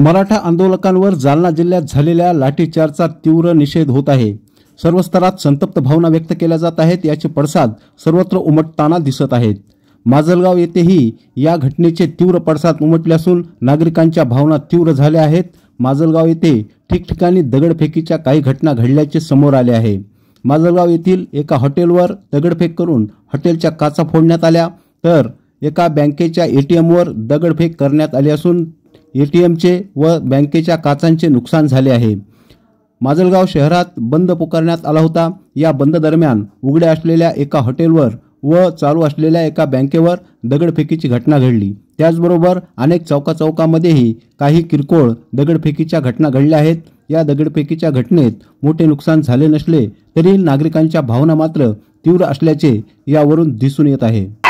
मराठा आंदोलकांवर जालना जिल्ह्यात झालेल्या लाठीचारचा तीव्र निषेध होत आहे सर्व स्तरात संतप्त भावना व्यक्त केल्या जात आहेत याचे पडसाद सर्वत्र उमटताना दिसत आहेत माजलगाव येथेही या घटनेचे तीव्र पडसाद उमटले असून नागरिकांच्या भावना तीव्र झाल्या आहेत माजलगाव येथे ठिकठिकाणी दगडफेकीच्या काही घटना घडल्याचे समोर आले आहे माजलगाव येथील एका हॉटेलवर दगडफेक करून हॉटेलच्या काचा फोडण्यात आल्या तर एका बँकेच्या ए टी एमवर दगडफेक करण्यात आली असून ए टी एमचे व बँकेच्या काचांचे नुकसान झाले आहे माजलगाव शहरात बंद पुकारण्यात आला होता या बंद दरम्यान उघड्या असलेल्या एका हॉटेलवर व चालू असलेल्या एका बँकेवर दगडफेकीची घटना घडली त्याचबरोबर अनेक चौका काही किरकोळ दगडफेकीच्या घटना घडल्या आहेत या दगडफेकीच्या घटनेत मोठे नुकसान झाले नसले तरी नागरिकांच्या भावना मात्र तीव्र असल्याचे यावरून दिसून येत आहे